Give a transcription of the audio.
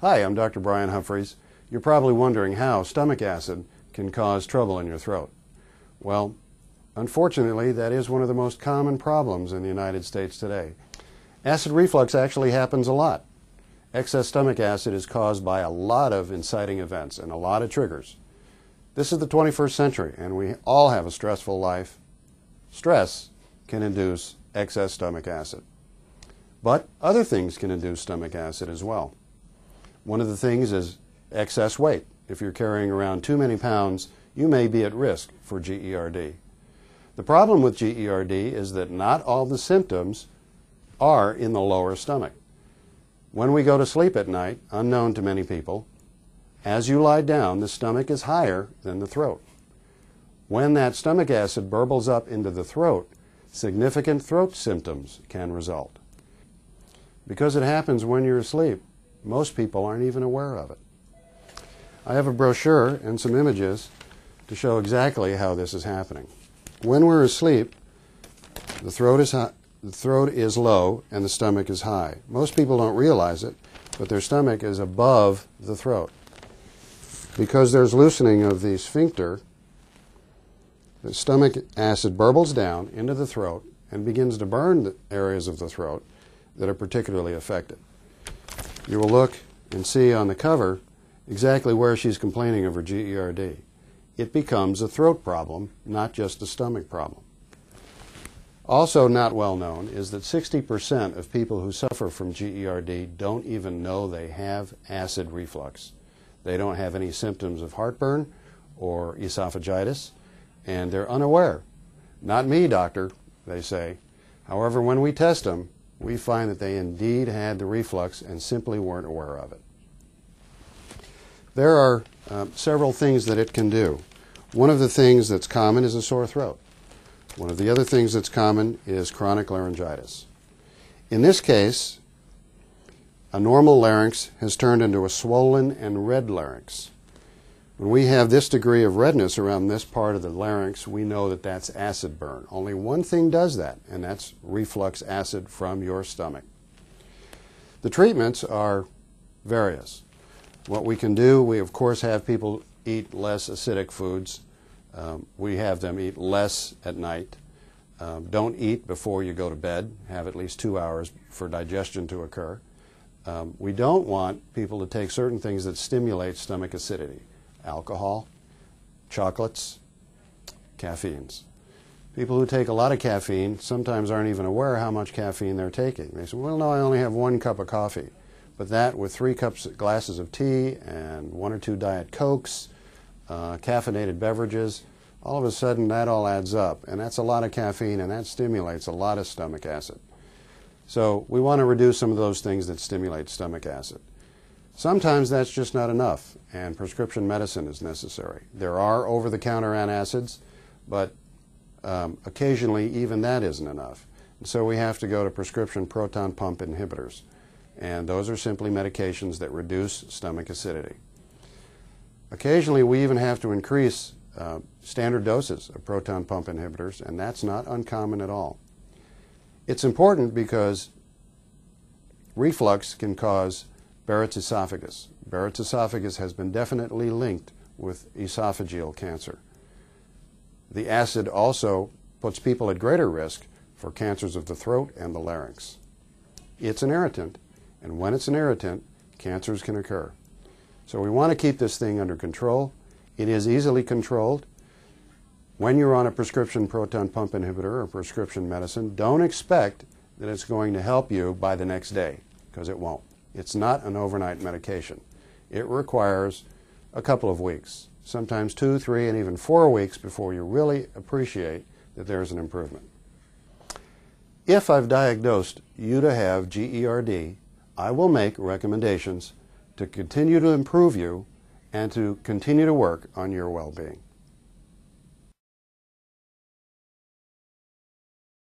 Hi, I'm Dr. Brian Humphreys. You're probably wondering how stomach acid can cause trouble in your throat. Well, unfortunately, that is one of the most common problems in the United States today. Acid reflux actually happens a lot. Excess stomach acid is caused by a lot of inciting events and a lot of triggers. This is the 21st century, and we all have a stressful life. Stress can induce excess stomach acid. But other things can induce stomach acid as well. One of the things is excess weight. If you're carrying around too many pounds, you may be at risk for GERD. The problem with GERD is that not all the symptoms are in the lower stomach. When we go to sleep at night, unknown to many people, as you lie down, the stomach is higher than the throat. When that stomach acid burbles up into the throat, significant throat symptoms can result. Because it happens when you're asleep, most people aren't even aware of it. I have a brochure and some images to show exactly how this is happening. When we're asleep, the throat is high, the throat is low and the stomach is high. Most people don't realize it, but their stomach is above the throat. Because there's loosening of the sphincter, the stomach acid burbles down into the throat and begins to burn the areas of the throat that are particularly affected you will look and see on the cover exactly where she's complaining of her GERD. It becomes a throat problem, not just a stomach problem. Also not well known is that 60% of people who suffer from GERD don't even know they have acid reflux. They don't have any symptoms of heartburn or esophagitis, and they're unaware. Not me, doctor, they say. However, when we test them, we find that they indeed had the reflux and simply weren't aware of it. There are uh, several things that it can do. One of the things that's common is a sore throat. One of the other things that's common is chronic laryngitis. In this case, a normal larynx has turned into a swollen and red larynx. When we have this degree of redness around this part of the larynx, we know that that's acid burn. Only one thing does that, and that's reflux acid from your stomach. The treatments are various. What we can do, we of course have people eat less acidic foods. Um, we have them eat less at night. Um, don't eat before you go to bed. Have at least two hours for digestion to occur. Um, we don't want people to take certain things that stimulate stomach acidity alcohol, chocolates, caffeines. People who take a lot of caffeine sometimes aren't even aware how much caffeine they're taking. They say, well, no, I only have one cup of coffee. But that with three cups, glasses of tea and one or two Diet Cokes, uh, caffeinated beverages, all of a sudden that all adds up. And that's a lot of caffeine and that stimulates a lot of stomach acid. So we want to reduce some of those things that stimulate stomach acid. Sometimes that's just not enough, and prescription medicine is necessary. There are over-the-counter antacids, but um, occasionally even that isn't enough. So we have to go to prescription proton pump inhibitors, and those are simply medications that reduce stomach acidity. Occasionally, we even have to increase uh, standard doses of proton pump inhibitors, and that's not uncommon at all. It's important because reflux can cause Barrett's esophagus. Barrett's esophagus has been definitely linked with esophageal cancer. The acid also puts people at greater risk for cancers of the throat and the larynx. It's an irritant, and when it's an irritant, cancers can occur. So we want to keep this thing under control. It is easily controlled. When you're on a prescription proton pump inhibitor or prescription medicine, don't expect that it's going to help you by the next day, because it won't. It's not an overnight medication. It requires a couple of weeks, sometimes two, three, and even four weeks before you really appreciate that there's an improvement. If I've diagnosed you to have GERD, I will make recommendations to continue to improve you and to continue to work on your well-being.